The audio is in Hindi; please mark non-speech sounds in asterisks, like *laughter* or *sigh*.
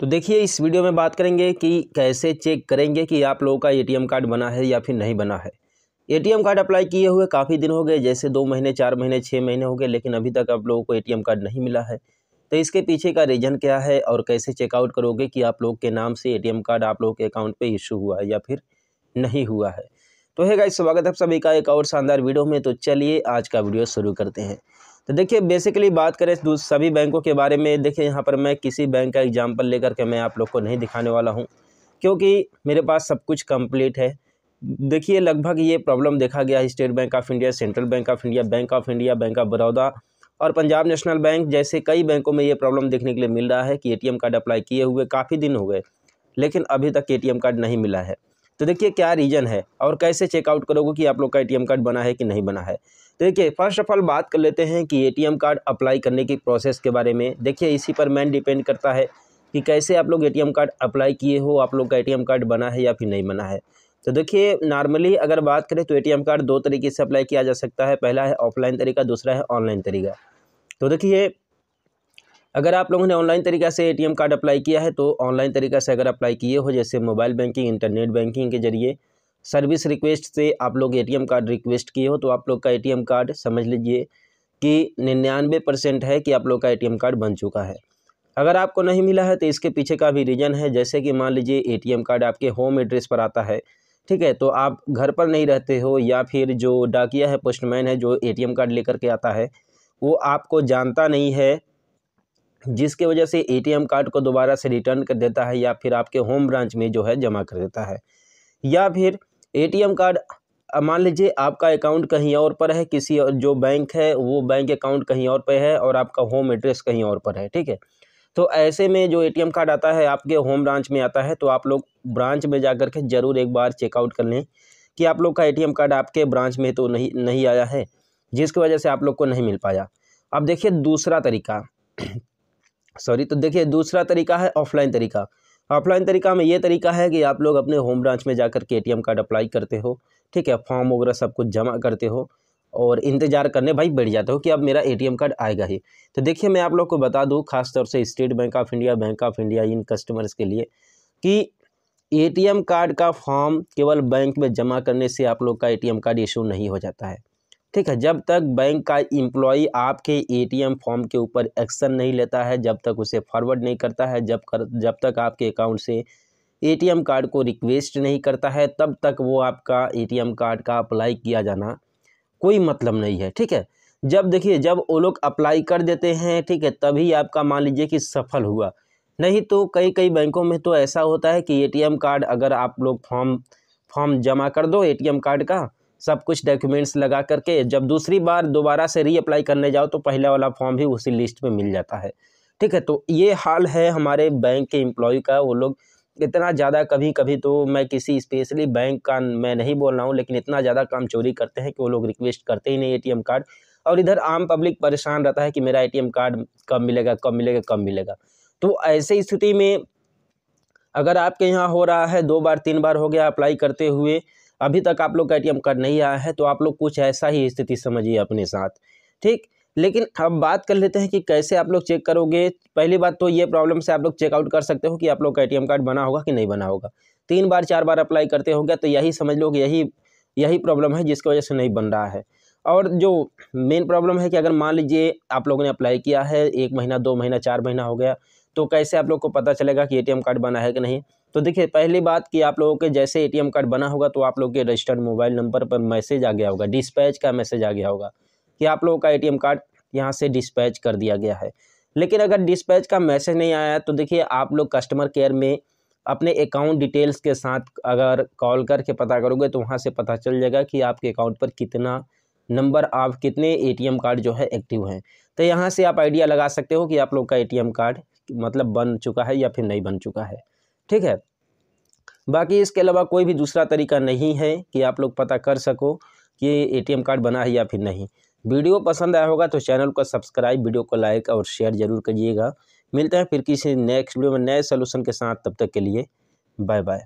तो देखिए इस वीडियो में बात करेंगे कि कैसे चेक करेंगे कि आप लोगों का एटीएम कार्ड बना है या फिर नहीं बना है एटीएम कार्ड अप्लाई किए हुए काफ़ी दिन हो गए जैसे दो महीने चार महीने छः महीने हो गए लेकिन अभी तक आप लोगों को एटीएम कार्ड नहीं मिला है तो इसके पीछे का रीज़न क्या है और कैसे चेकआउट करोगे कि आप लोग के नाम से ए कार्ड आप लोगों के अकाउंट पर इशू हुआ है या फिर नहीं हुआ है तो है गाइस स्वागत है आप सभी का एक और शानदार वीडियो में तो चलिए आज का वीडियो शुरू करते हैं तो देखिए बेसिकली बात करें सभी बैंकों के बारे में देखिए यहाँ पर मैं किसी बैंक का एग्जाम्पल लेकर के मैं आप लोग को नहीं दिखाने वाला हूँ क्योंकि मेरे पास सब कुछ कंप्लीट है देखिए लगभग ये प्रॉब्लम देखा गया State Bank of India Central Bank of India Bank of India Bank of Baroda और पंजाब नेशनल बैंक जैसे कई बैंकों में ये प्रॉब्लम देखने के लिए मिल रहा है कि एटीएम कार्ड अप्लाई किए हुए काफ़ी दिन हो गए लेकिन अभी तक एटीएम कार्ड नहीं मिला है तो देखिए क्या रीज़न है और कैसे चेकआउट करोगे कि आप लोग का ए कार्ड बना है कि नहीं बना है तो देखिए फर्स्ट ऑफ ऑल बात कर लेते हैं कि एटीएम कार्ड अप्लाई करने की प्रोसेस के बारे में देखिए इसी पर मैन डिपेंड करता है कि कैसे आप लोग एटीएम कार्ड अप्लाई किए हो आप लोग का एटीएम कार्ड बना है या फिर नहीं बना है तो देखिए नॉर्मली अगर बात करें तो एटीएम कार्ड दो तरीके से अप्लाई किया जा सकता है पहला है ऑफलाइन तरीका दूसरा है ऑनलाइन तरीका तो देखिए अगर आप लोगों ने ऑनलाइन तरीका से एटीएम कार्ड अप्लाई किया है तो ऑनलाइन तरीका से अगर अप्लाई किए हो जैसे मोबाइल बैंकिंग इंटरनेट बैंकिंग के जरिए सर्विस रिक्वेस्ट से आप लोग एटीएम कार्ड रिक्वेस्ट किए हो तो आप लोग का एटीएम कार्ड समझ लीजिए कि निन्यानवे परसेंट है कि आप लोग का एटीएम कार्ड बन चुका है अगर आपको नहीं मिला है तो इसके पीछे का भी रीज़न है जैसे कि मान लीजिए एटीएम कार्ड आपके होम एड्रेस पर आता है ठीक है तो आप घर पर नहीं रहते हो या फिर जो डाकिया है पोस्टमैन है जो ए कार्ड लेकर के आता है वो आपको जानता नहीं है जिसके वजह से ए कार्ड को दोबारा से रिटर्न कर देता है या फिर आपके होम ब्रांच में जो है जमा कर देता है या फिर एटीएम कार्ड मान लीजिए आपका अकाउंट कहीं और पर है किसी और जो बैंक है वो बैंक अकाउंट कहीं और पर है और आपका होम एड्रेस कहीं और पर है ठीक है तो ऐसे में जो एटीएम कार्ड आता है आपके होम ब्रांच में आता है तो आप लोग ब्रांच में जा कर के ज़रूर एक बार चेकआउट कर लें कि आप लोग का एटीएम कार्ड आपके ब्रांच में तो नहीं नहीं आया है जिसकी वजह से आप लोग को नहीं मिल पाया अब देखिए दूसरा तरीका *coughs* सॉरी तो देखिए दूसरा तरीका है ऑफलाइन तरीका ऑफलाइन तरीका में ये तरीका है कि आप लोग अपने होम ब्रांच में जाकर के एटीएम कार्ड अप्लाई करते हो ठीक है फॉर्म वगैरह सब कुछ जमा करते हो और इंतज़ार करने भाई बैठ जाते हो कि अब मेरा एटीएम कार्ड आएगा ही तो देखिए मैं आप लोग को बता दूँ खासतौर से State Bank of India Bank of India इन कस्टमर्स के लिए कि एटीएम कार्ड का फॉर्म केवल बैंक में जमा करने से आप लोग का एटीएम कार्ड इशू नहीं हो जाता है ठीक है जब तक बैंक का इम्प्लॉई आपके एटीएम फॉर्म के ऊपर एक्शन नहीं लेता है जब तक उसे फॉरवर्ड नहीं करता है जब कर जब तक आपके अकाउंट से एटीएम कार्ड को रिक्वेस्ट नहीं करता है तब तक वो आपका एटीएम कार्ड का अप्लाई किया जाना कोई मतलब नहीं है ठीक है जब देखिए जब वो लोग अप्लाई कर देते हैं ठीक है तभी आपका मान लीजिए कि सफल हुआ नहीं तो कई कई बैंकों में तो ऐसा होता है कि एटीएम कार्ड अगर आप लोग फॉर्म फॉर्म जमा कर दो एटीएम कार्ड का सब कुछ डॉक्यूमेंट्स लगा करके जब दूसरी बार दोबारा से रीअप्लाई करने जाओ तो पहला वाला फॉर्म भी उसी लिस्ट में मिल जाता है ठीक है तो ये हाल है हमारे बैंक के एम्प्लॉय का वो लोग इतना ज़्यादा कभी कभी तो मैं किसी स्पेशली बैंक का मैं नहीं बोल रहा हूँ लेकिन इतना ज़्यादा काम चोरी करते हैं कि वो लोग रिक्वेस्ट करते ही नहीं ए कार्ड और इधर आम पब्लिक परेशान रहता है कि मेरा ए कार्ड कब मिलेगा कब मिलेगा कब मिलेगा तो ऐसे स्थिति में अगर आपके यहाँ हो रहा है दो बार तीन बार हो गया अप्लाई करते हुए अभी तक आप लोग का ए कार्ड नहीं आया है तो आप लोग कुछ ऐसा ही स्थिति समझिए अपने साथ ठीक लेकिन अब बात कर लेते हैं कि कैसे आप लोग चेक करोगे पहली बात तो ये प्रॉब्लम से आप लोग चेकआउट कर सकते हो कि आप लोग का ए कार्ड बना होगा कि नहीं बना होगा तीन बार चार बार अप्लाई करते हो तो यही समझ लो कि यही यही प्रॉब्लम है जिसकी वजह से नहीं बन रहा है और जो मेन प्रॉब्लम है कि अगर मान लीजिए आप लोगों ने अप्लाई किया है एक महीना दो महीना चार महीना हो गया तो कैसे आप लोग को पता चलेगा कि एटीएम कार्ड बना है कि नहीं तो देखिए पहली बात कि आप लोगों के जैसे एटीएम कार्ड बना होगा तो आप लोग के रजिस्टर्ड मोबाइल नंबर पर मैसेज आ गया होगा डिस्पैच का मैसेज आ गया होगा कि आप लोगों का एटीएम कार्ड यहाँ से डिस्पैच कर दिया गया है लेकिन अगर डिस्पैच का मैसेज नहीं आया तो देखिए आप लोग कस्टमर केयर में अपने अकाउंट डिटेल्स के साथ अगर कॉल करके पता करोगे तो वहाँ से पता चल जाएगा कि आपके अकाउंट पर कितना नंबर आप कितने ए कार्ड जो है एक्टिव हैं तो यहाँ से आप आइडिया लगा सकते हो कि आप लोग का ए कार्ड मतलब बन चुका है या फिर नहीं बन चुका है ठीक है बाकी इसके अलावा कोई भी दूसरा तरीका नहीं है कि आप लोग पता कर सको कि एटीएम कार्ड बना है या फिर नहीं वीडियो पसंद आया होगा तो चैनल को सब्सक्राइब वीडियो को लाइक और शेयर जरूर करिएगा मिलते हैं फिर किसी नेक्स्ट वीडियो में नए सोल्यूशन के साथ तब तक के लिए बाय बाय